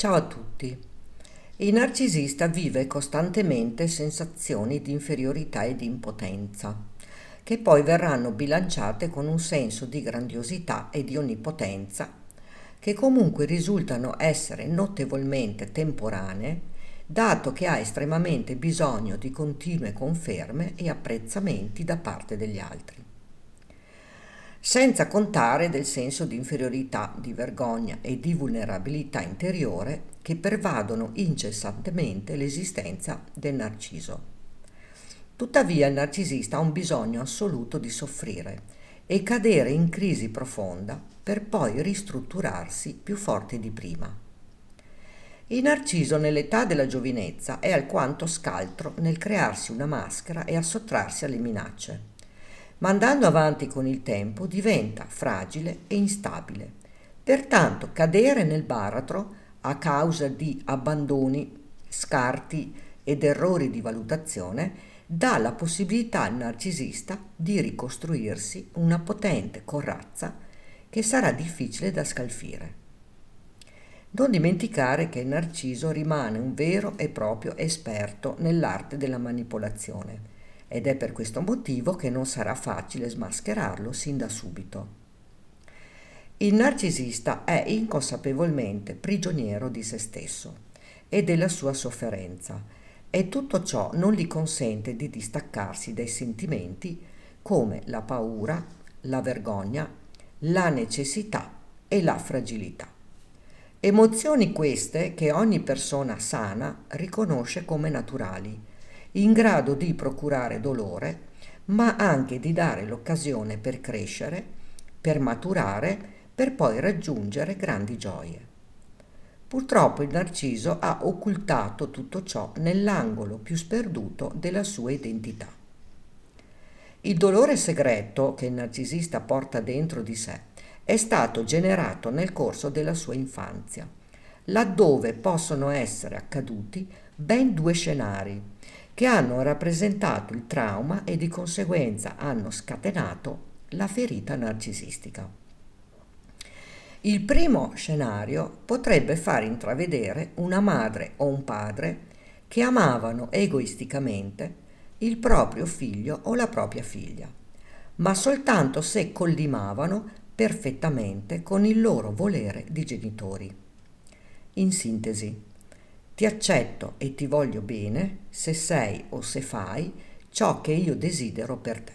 Ciao a tutti. Il narcisista vive costantemente sensazioni di inferiorità e di impotenza, che poi verranno bilanciate con un senso di grandiosità e di onnipotenza, che comunque risultano essere notevolmente temporanee, dato che ha estremamente bisogno di continue conferme e apprezzamenti da parte degli altri senza contare del senso di inferiorità, di vergogna e di vulnerabilità interiore che pervadono incessantemente l'esistenza del narciso. Tuttavia il narcisista ha un bisogno assoluto di soffrire e cadere in crisi profonda per poi ristrutturarsi più forte di prima. Il narciso nell'età della giovinezza è alquanto scaltro nel crearsi una maschera e a sottrarsi alle minacce ma andando avanti con il tempo diventa fragile e instabile. Pertanto cadere nel baratro a causa di abbandoni, scarti ed errori di valutazione dà la possibilità al narcisista di ricostruirsi una potente corazza che sarà difficile da scalfire. Non dimenticare che il narciso rimane un vero e proprio esperto nell'arte della manipolazione ed è per questo motivo che non sarà facile smascherarlo sin da subito. Il narcisista è inconsapevolmente prigioniero di se stesso e della sua sofferenza e tutto ciò non gli consente di distaccarsi dai sentimenti come la paura, la vergogna, la necessità e la fragilità. Emozioni queste che ogni persona sana riconosce come naturali in grado di procurare dolore, ma anche di dare l'occasione per crescere, per maturare, per poi raggiungere grandi gioie. Purtroppo il narciso ha occultato tutto ciò nell'angolo più sperduto della sua identità. Il dolore segreto che il narcisista porta dentro di sé è stato generato nel corso della sua infanzia, laddove possono essere accaduti ben due scenari che hanno rappresentato il trauma e di conseguenza hanno scatenato la ferita narcisistica. Il primo scenario potrebbe far intravedere una madre o un padre che amavano egoisticamente il proprio figlio o la propria figlia, ma soltanto se collimavano perfettamente con il loro volere di genitori. In sintesi, ti accetto e ti voglio bene se sei o se fai ciò che io desidero per te.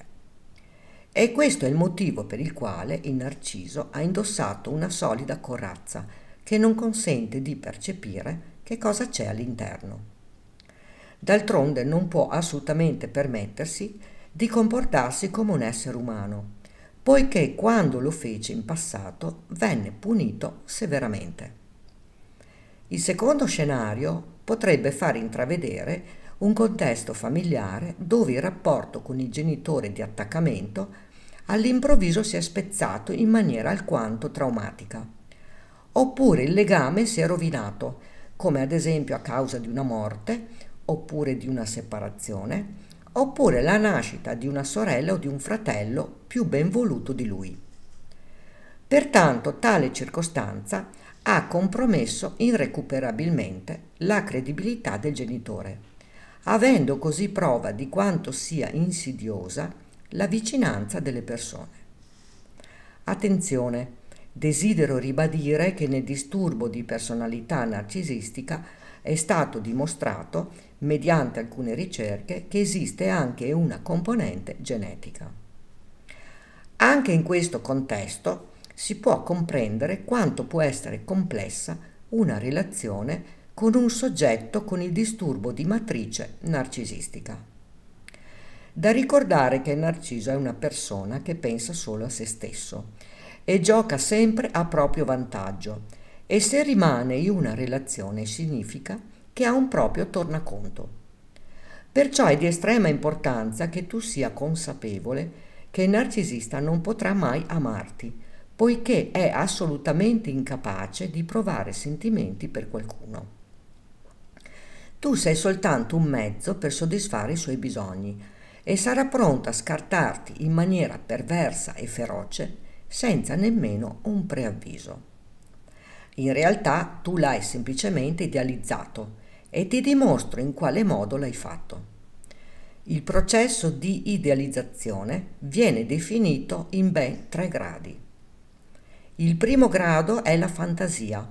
E questo è il motivo per il quale il narciso ha indossato una solida corazza che non consente di percepire che cosa c'è all'interno. D'altronde non può assolutamente permettersi di comportarsi come un essere umano, poiché quando lo fece in passato venne punito severamente. Il secondo scenario potrebbe far intravedere un contesto familiare dove il rapporto con il genitore di attaccamento all'improvviso si è spezzato in maniera alquanto traumatica. Oppure il legame si è rovinato, come ad esempio a causa di una morte, oppure di una separazione, oppure la nascita di una sorella o di un fratello più ben voluto di lui. Pertanto tale circostanza ha compromesso irrecuperabilmente la credibilità del genitore, avendo così prova di quanto sia insidiosa la vicinanza delle persone. Attenzione, desidero ribadire che nel disturbo di personalità narcisistica è stato dimostrato, mediante alcune ricerche, che esiste anche una componente genetica. Anche in questo contesto, si può comprendere quanto può essere complessa una relazione con un soggetto con il disturbo di matrice narcisistica. Da ricordare che il narciso è una persona che pensa solo a se stesso e gioca sempre a proprio vantaggio e se rimane in una relazione significa che ha un proprio tornaconto. Perciò è di estrema importanza che tu sia consapevole che il narcisista non potrà mai amarti, poiché è assolutamente incapace di provare sentimenti per qualcuno. Tu sei soltanto un mezzo per soddisfare i suoi bisogni e sarà pronto a scartarti in maniera perversa e feroce senza nemmeno un preavviso. In realtà tu l'hai semplicemente idealizzato e ti dimostro in quale modo l'hai fatto. Il processo di idealizzazione viene definito in ben tre gradi. Il primo grado è la fantasia,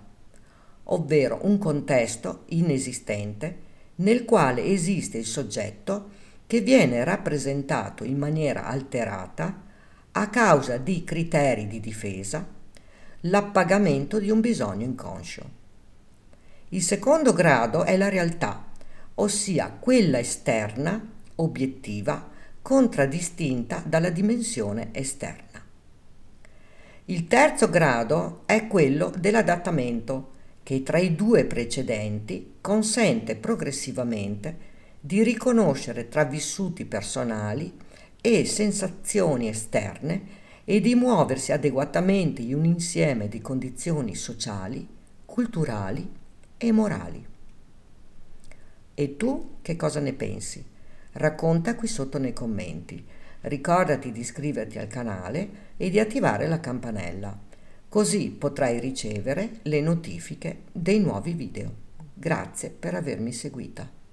ovvero un contesto inesistente nel quale esiste il soggetto che viene rappresentato in maniera alterata a causa di criteri di difesa, l'appagamento di un bisogno inconscio. Il secondo grado è la realtà, ossia quella esterna, obiettiva, contraddistinta dalla dimensione esterna. Il terzo grado è quello dell'adattamento, che tra i due precedenti consente progressivamente di riconoscere tra vissuti personali e sensazioni esterne e di muoversi adeguatamente in un insieme di condizioni sociali, culturali e morali. E tu che cosa ne pensi? Racconta qui sotto nei commenti. Ricordati di iscriverti al canale e di attivare la campanella, così potrai ricevere le notifiche dei nuovi video. Grazie per avermi seguita.